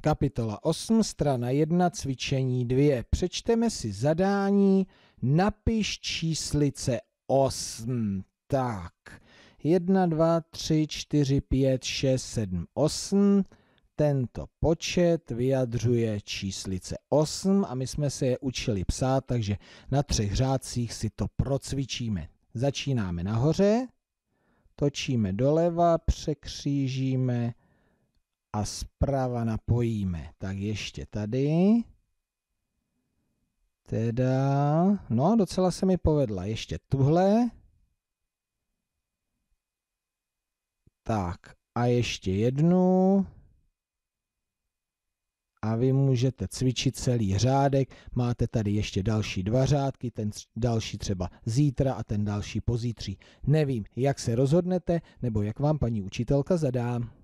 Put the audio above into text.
Kapitola 8, strana 1, cvičení 2. Přečteme si zadání, napiš číslice 8. Tak, 1, 2, 3, 4, 5, 6, 7, 8. Tento počet vyjadřuje číslice 8 a my jsme se je učili psát, takže na třech řádcích si to procvičíme. Začínáme nahoře, točíme doleva, překřížíme, a zprava napojíme. Tak ještě tady. Teda, no docela se mi povedla. Ještě tuhle. Tak a ještě jednu. A vy můžete cvičit celý řádek. Máte tady ještě další dva řádky, ten další třeba zítra a ten další pozítří. Nevím, jak se rozhodnete, nebo jak vám paní učitelka zadá.